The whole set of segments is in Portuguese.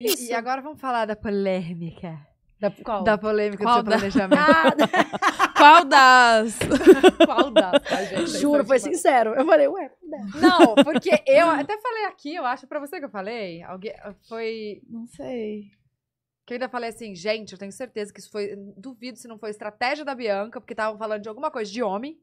Isso. E agora vamos falar da polêmica. Da, qual? da polêmica qual do seu planejamento. Ah, né? qual das? qual das? Tá, gente? Juro, foi sincero. Eu falei, ué, não, porque eu até falei aqui, eu acho, pra você que eu falei. Alguém, foi. Não sei. Que eu ainda falei assim, gente, eu tenho certeza que isso foi. Duvido se não foi estratégia da Bianca, porque estavam falando de alguma coisa de homem.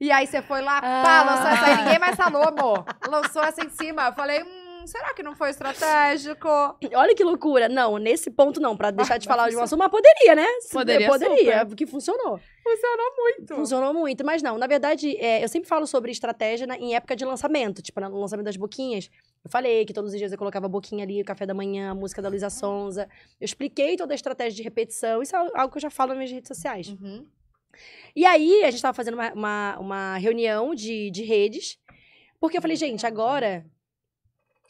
E aí você foi lá, ah. pá, lançou essa aí, ninguém mais falou, amor. Lançou essa em cima. Eu falei, hum será que não foi estratégico? Olha que loucura. Não, nesse ponto não, para deixar ah, de falar de um assunto, mas poderia, né? Poderia, Poderia, super. porque funcionou. Funcionou muito. Funcionou muito, mas não. Na verdade, é, eu sempre falo sobre estratégia na, em época de lançamento, tipo no lançamento das boquinhas. Eu falei que todos os dias eu colocava a boquinha ali, o café da manhã, a música da Luísa Sonza. Eu expliquei toda a estratégia de repetição. Isso é algo que eu já falo nas minhas redes sociais. Uhum. E aí, a gente estava fazendo uma, uma, uma reunião de, de redes, porque eu falei, gente, agora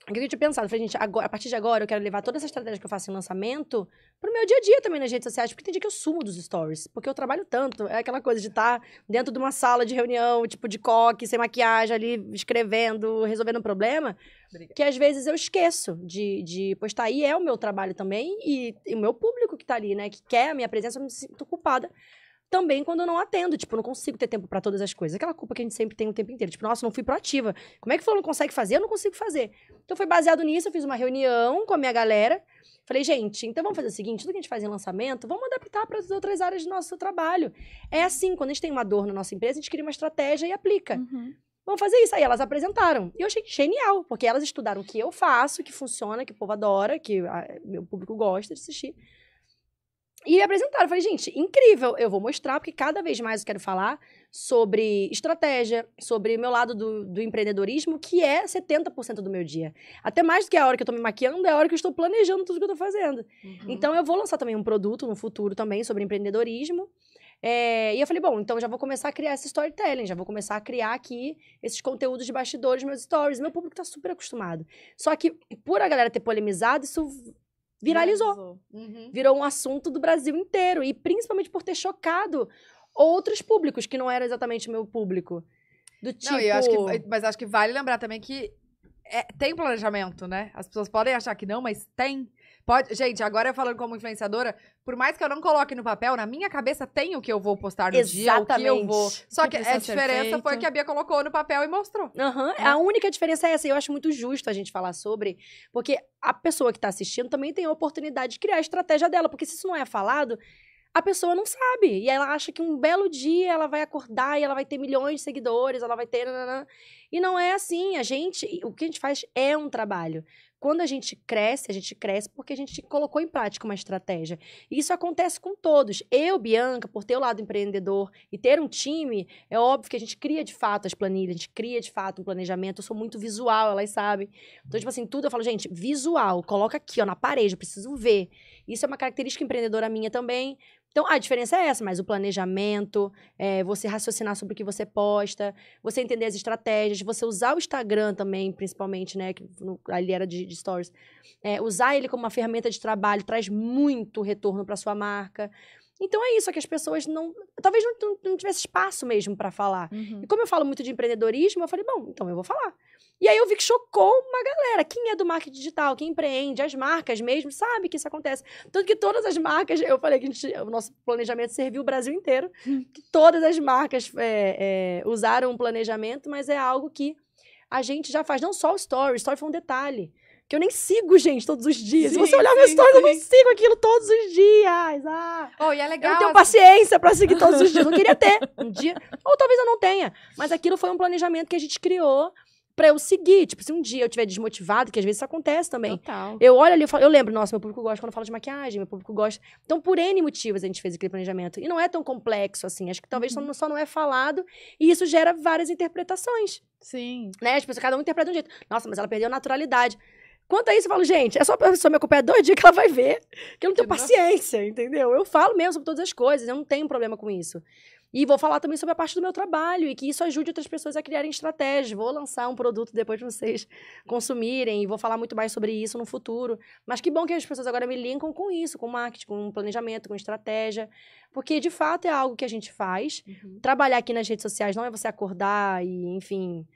o que eu tinha pensado, falei, gente, agora, a partir de agora eu quero levar toda essa estratégia que eu faço em lançamento pro meu dia a dia também nas redes sociais, porque tem dia que eu sumo dos stories, porque eu trabalho tanto, é aquela coisa de estar tá dentro de uma sala de reunião, tipo de coque, sem maquiagem ali, escrevendo, resolvendo um problema, Obrigada. que às vezes eu esqueço de, de postar, e é o meu trabalho também, e, e o meu público que tá ali, né, que quer a minha presença, eu me sinto culpada também quando eu não atendo. Tipo, eu não consigo ter tempo para todas as coisas. Aquela culpa que a gente sempre tem o tempo inteiro. Tipo, nossa, não fui proativa. Como é que não consegue fazer? Eu não consigo fazer. Então foi baseado nisso, eu fiz uma reunião com a minha galera. Falei, gente, então vamos fazer o seguinte: tudo que a gente faz em lançamento, vamos adaptar para as outras áreas do nosso trabalho. É assim, quando a gente tem uma dor na nossa empresa, a gente cria uma estratégia e aplica. Uhum. Vamos fazer isso. Aí elas apresentaram. E eu achei genial, porque elas estudaram o que eu faço, que funciona, que o povo adora, que a, ah, meu público gosta de assistir. E me apresentaram. Eu falei, gente, incrível. Eu vou mostrar, porque cada vez mais eu quero falar sobre estratégia, sobre meu lado do, do empreendedorismo, que é 70% do meu dia. Até mais do que a hora que eu tô me maquiando, é a hora que eu estou planejando tudo que eu tô fazendo. Uhum. Então, eu vou lançar também um produto no futuro também sobre empreendedorismo. É, e eu falei, bom, então já vou começar a criar esse storytelling, já vou começar a criar aqui esses conteúdos de bastidores, meus stories. Meu público tá super acostumado. Só que, por a galera ter polemizado, isso viralizou. Uhum. Virou um assunto do Brasil inteiro. E principalmente por ter chocado outros públicos, que não era exatamente o meu público. Do tipo. Não, acho que, tipo mas acho que vale lembrar também que é, tem planejamento, né? As pessoas podem achar que não, mas tem. Pode, gente, agora eu falando como influenciadora, por mais que eu não coloque no papel, na minha cabeça tem o que eu vou postar no Exatamente. dia, o que eu vou. Só que, que a diferença foi que a Bia colocou no papel e mostrou. Uhum. É. A única diferença é essa, e eu acho muito justo a gente falar sobre, porque a pessoa que está assistindo também tem a oportunidade de criar a estratégia dela, porque se isso não é falado, a pessoa não sabe. E ela acha que um belo dia ela vai acordar e ela vai ter milhões de seguidores, ela vai ter. Nananã. E não é assim. A gente. O que a gente faz é um trabalho. Quando a gente cresce, a gente cresce porque a gente colocou em prática uma estratégia. E isso acontece com todos. Eu, Bianca, por ter o lado empreendedor e ter um time, é óbvio que a gente cria de fato as planilhas, a gente cria de fato um planejamento. Eu sou muito visual, elas sabem. Então, tipo assim, tudo eu falo, gente, visual, coloca aqui, ó, na parede, eu preciso ver. Isso é uma característica empreendedora minha também. Então, a diferença é essa, mas o planejamento, é, você raciocinar sobre o que você posta, você entender as estratégias, você usar o Instagram também, principalmente, né? Que no, ali era de, de stories. É, usar ele como uma ferramenta de trabalho traz muito retorno para sua marca. Então é isso, é que as pessoas não. Talvez não, não, tivesse espaço mesmo para falar. Uhum. E como eu falo muito de empreendedorismo, eu falei, bom, então eu vou falar. E aí eu vi que chocou uma galera. Quem é do marketing digital, quem empreende, as marcas mesmo, sabe que isso acontece. Tanto que todas as marcas, eu falei que gente, o nosso planejamento serviu o Brasil inteiro, hum. que todas as marcas é, é, usaram um planejamento, mas é algo que a gente já faz. Não só o story, o story foi um detalhe. Que eu nem sigo, gente, todos os dias. Sim, Se você olhar sim, meu story, sim. eu não sigo aquilo todos os dias. Ah, oh, e é legal. Eu não tenho assim... paciência para seguir todos os dias. Não queria ter um dia. Ou talvez eu não tenha. Mas aquilo foi um planejamento que a gente criou para eu seguir. Tipo, se um dia eu tiver desmotivado, que às vezes isso acontece também. Total. Eu olho ali, eu, falo, eu lembro, nossa, meu público gosta quando eu falo de maquiagem, meu público gosta. Então, por N motivos a gente fez aquele planejamento. E não é tão complexo assim. Acho que talvez uhum. só não é falado. E isso gera várias interpretações. Sim. Né? As pessoas, cada um interpreta de um jeito. Nossa, mas ela perdeu naturalidade. Quanto a isso, eu falo, gente, é só a pessoa me acompanhar dois dias que ela vai ver que eu não tenho paciência, entendeu? Eu falo mesmo sobre todas as coisas, eu não tenho problema com isso. E vou falar também sobre a parte do meu trabalho e que isso ajude outras pessoas a criarem estratégias. Vou lançar um produto depois de vocês consumirem e vou falar muito mais sobre isso no futuro. Mas que bom que as pessoas agora me linkam com isso, com marketing, com planejamento, com estratégia. Porque, de fato, é algo que a gente faz. Uhum. Trabalhar aqui nas redes sociais não é você acordar e, enfim,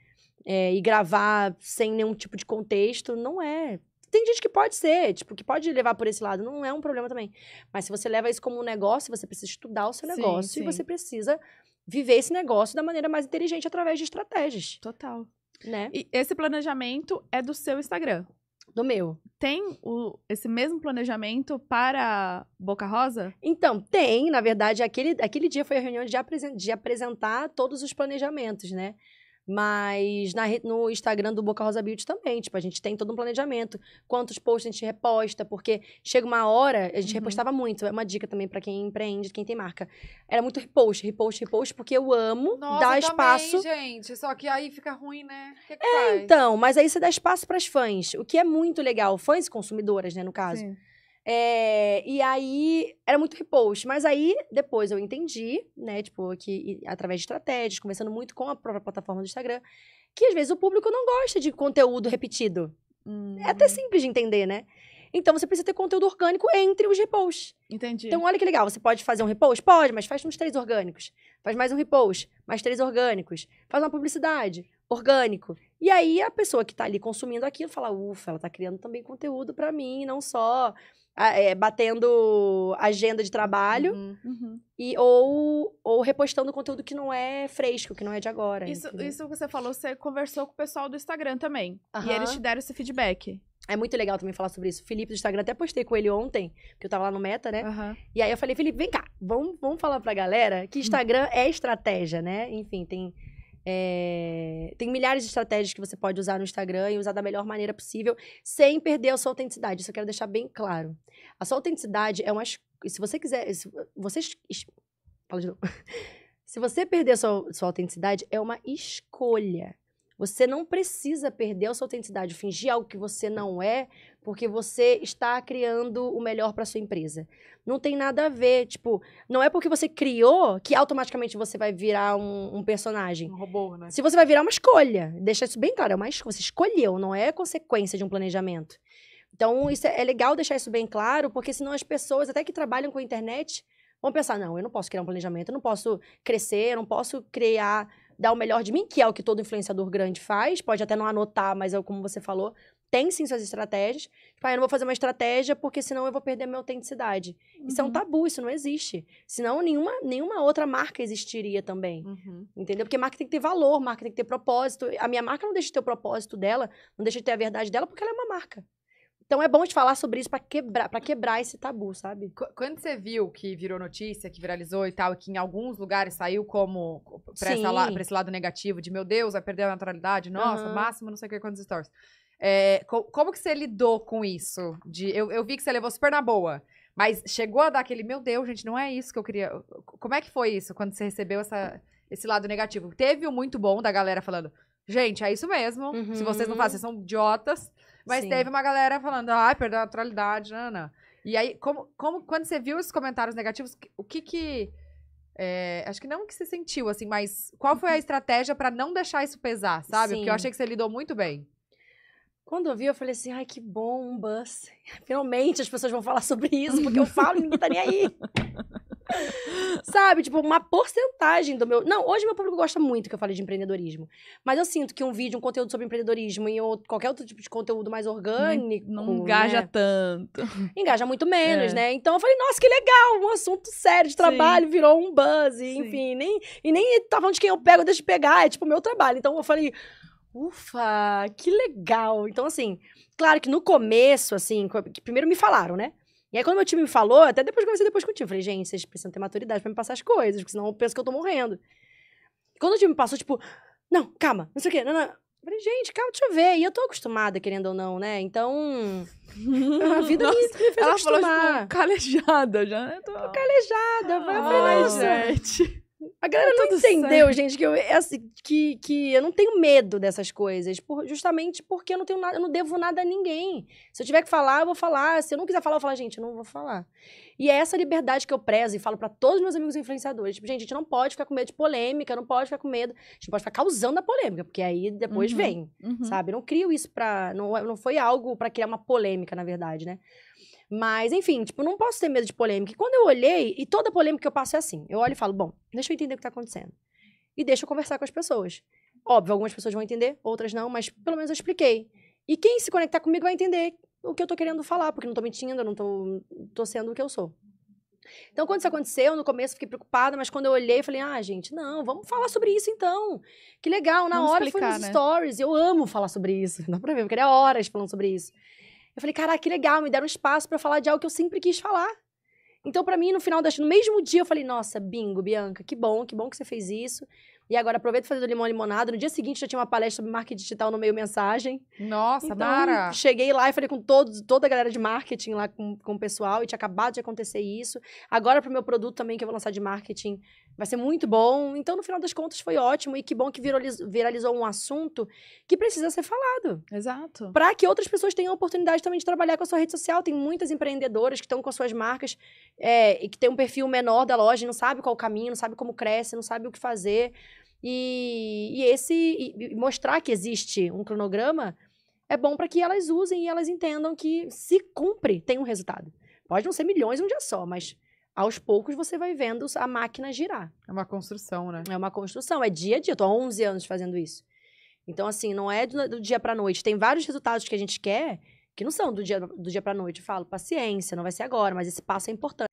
é, e gravar sem nenhum tipo de contexto. Não é tem gente que pode ser, tipo, que pode levar por esse lado, não é um problema também. Mas se você leva isso como um negócio, você precisa estudar o seu negócio sim, sim. e você precisa viver esse negócio da maneira mais inteligente através de estratégias. Total. Né? E esse planejamento é do seu Instagram. Do meu. Tem o, esse mesmo planejamento para Boca Rosa? Então, tem. Na verdade, aquele, aquele dia foi a reunião de, apresen de apresentar todos os planejamentos, né? Mas na, no Instagram do Boca Rosa Beauty também, tipo, a gente tem todo um planejamento. Quantos posts a gente reposta, porque chega uma hora, a gente uhum. repostava muito. É uma dica também para quem empreende, quem tem marca. Era muito repost, repost, repost, porque eu amo Nossa, dar espaço. gente, só que aí fica ruim, né? Que que é, faz? então, mas aí você dá espaço para as fãs, o que é muito legal. Fãs e consumidoras, né, no caso. Sim é, e aí era muito repost. Mas aí depois eu entendi, né? Tipo, que através de estratégias, conversando muito com a própria plataforma do Instagram, que às vezes o público não gosta de conteúdo repetido. Hum. É até hum. simples de entender, né? Então você precisa ter conteúdo orgânico entre os reposts. Entendi. Então olha que legal, você pode fazer um repost? Pode, mas faz uns três orgânicos. Faz mais um repost, mais três orgânicos. Faz uma publicidade, orgânico. E aí a pessoa que está ali consumindo aquilo fala, ufa, ela está criando também conteúdo para mim, não só é, batendo agenda de trabalho uhum. uhum, e ou, ou repostando conteúdo que não é fresco, que não é de agora. Isso, isso que você falou, você conversou com o pessoal do Instagram também. Uhum. E eles te deram esse feedback. É muito legal também falar sobre isso. O Felipe do Instagram, até postei com ele ontem, que eu tava lá no Meta, né? Uhum. E aí eu falei, Felipe, vem cá, vamos, vamos falar pra galera que hum. Instagram é estratégia, né? Enfim, tem é... Tem milhares de estratégias que você pode usar no Instagram e usar da melhor maneira possível, sem perder a sua autenticidade. Isso eu quero deixar bem claro. A sua autenticidade é uma. Se você quiser. Se você... Fala de novo. Se você perder a sua, sua autenticidade, é uma escolha. Você não precisa perder a sua autenticidade, fingir algo que você não é porque você está criando o melhor para sua empresa. Não tem nada a ver, tipo, não é porque você criou que automaticamente você vai virar um, um personagem. Um robô, né? Se você vai virar uma escolha, deixa isso bem claro, é uma escolha, você escolheu, não é consequência de um planejamento. Então, isso é, é legal deixar isso bem claro, porque senão as pessoas, até que trabalham com a internet, vão pensar, não, eu não posso criar um planejamento, eu não posso crescer, eu não posso criar dar o melhor de mim, que é o que todo influenciador grande faz, pode até não anotar, mas é como você falou, tem sim suas estratégias. Tipo, ah, eu não vou fazer uma estratégia porque senão eu vou perder a minha autenticidade. Uhum. Isso é um uhum. tabu, isso não existe. Senão nenhuma, nenhuma outra marca existiria também. Uhum. Entendeu? Porque marca tem que ter valor, marca tem que ter propósito. A minha marca não deixa de ter o propósito dela, não deixa de ter a verdade dela porque ela é uma marca. Então é bom de falar sobre isso para quebrar, para quebrar esse tabu, sabe? Quando você viu que virou notícia, que viralizou e tal, que em alguns lugares saiu como para esse lado negativo de meu Deus, vai perder a naturalidade, nossa, uhum. máximo, não sei o que quantos stories. É, co como que você lidou com isso? De, eu, eu vi que você levou super na boa. Mas chegou a dar aquele, meu Deus, gente, não é isso que eu queria. Como é que foi isso quando você recebeu essa, esse lado negativo? Teve o um muito bom da galera falando, gente, é isso mesmo. Uhum. Se vocês não uhum. fazem, vocês são idiotas. Mas Sim. teve uma galera falando, ah, perdeu a naturalidade, Ana. E aí, como, como, quando você viu esses comentários negativos, o que que... É, acho que não que você sentiu, assim, mas qual foi a uhum. estratégia para não deixar isso pesar, sabe? Sim. Porque eu achei que você lidou muito bem. Quando eu vi, eu falei assim, ai, que bom, um bus. Finalmente as pessoas vão falar sobre isso, porque eu falo e ninguém tá nem aí. Sabe? Tipo, uma porcentagem do meu. Não, hoje meu público gosta muito que eu fale de empreendedorismo. Mas eu sinto que um vídeo, um conteúdo sobre empreendedorismo e outro, qualquer outro tipo de conteúdo mais orgânico. Não, não engaja né? tanto. Engaja muito menos, é. né? Então eu falei, nossa, que legal! Um assunto sério de trabalho Sim. virou um buzz, e, enfim. Nem, e nem tá falando de quem eu pego, deixa de pegar. É tipo meu trabalho. Então eu falei. Ufa, que legal! Então, assim, claro que no começo, assim, primeiro me falaram, né? E aí, quando meu time me falou, até depois comecei depois contigo, falei, gente, vocês precisam ter maturidade para me passar as coisas, porque senão eu penso que eu tô morrendo. E quando o time me passou, tipo, não, calma, não sei o quê, não, não. Falei, gente, calma, deixa eu ver. E eu tô acostumada, querendo ou não, né? Então. A vida Nossa, me, me fez ela acostumar. Falou, tipo, calejada já. Tô... tô calejada, vai, ah, vai, gente. A galera tá não entendeu, gente, que eu, é assim, que, que eu não tenho medo dessas coisas, por, justamente porque eu não tenho nada, eu não devo nada a ninguém. Se eu tiver que falar, eu vou falar. Se eu não quiser falar, eu vou falar, gente, eu não vou falar. E é essa liberdade que eu prezo e falo para todos os meus amigos influenciadores. Tipo, gente, a gente não pode ficar com medo de polêmica, não pode ficar com medo. A gente pode ficar causando a polêmica, porque aí depois uhum, vem, uhum. sabe? Eu não crio isso pra. Não, não foi algo para criar uma polêmica, na verdade, né? Mas, enfim, tipo, não posso ter medo de polêmica. E quando eu olhei, e toda polêmica que eu passo é assim. Eu olho e falo, bom, deixa eu entender o que está acontecendo. E deixa eu conversar com as pessoas. Óbvio, algumas pessoas vão entender, outras não, mas pelo menos eu expliquei. E quem se conectar comigo vai entender o que eu estou querendo falar, porque não estou mentindo, eu não estou sendo o que eu sou. Então, quando isso aconteceu, no começo fiquei preocupada, mas quando eu olhei, falei, ah, gente, não, vamos falar sobre isso então. Que legal, na vamos hora explicar, foi nos né? stories, eu amo falar sobre isso. Dá pra ver, eu queria é horas falando sobre isso. Eu falei, caraca, que legal, me deram espaço para falar de algo que eu sempre quis falar. Então, para mim, no final das... No mesmo dia, eu falei, nossa, bingo, Bianca, que bom, que bom que você fez isso. E agora aproveito e fazer do limão limonada. No dia seguinte já tinha uma palestra sobre marketing digital no meio mensagem. Nossa, então, Cheguei lá e falei com todos, toda a galera de marketing lá com, com o pessoal e tinha acabado de acontecer isso. Agora pro meu produto também que eu vou lançar de marketing vai ser muito bom. Então no final das contas foi ótimo e que bom que viralizou, viralizou um assunto que precisa ser falado. Exato. Para que outras pessoas tenham a oportunidade também de trabalhar com a sua rede social. Tem muitas empreendedoras que estão com as suas marcas é, e que tem um perfil menor da loja, não sabe qual o caminho, não sabe como cresce, não sabe o que fazer. E, e esse e mostrar que existe um cronograma é bom para que elas usem e elas entendam que se cumpre, tem um resultado. Pode não ser milhões um dia só, mas aos poucos você vai vendo a máquina girar. É uma construção, né? É uma construção, é dia a dia. Eu tô há 11 anos fazendo isso. Então, assim, não é do, do dia para noite. Tem vários resultados que a gente quer que não são do dia, do dia para noite. Eu falo, paciência, não vai ser agora, mas esse passo é importante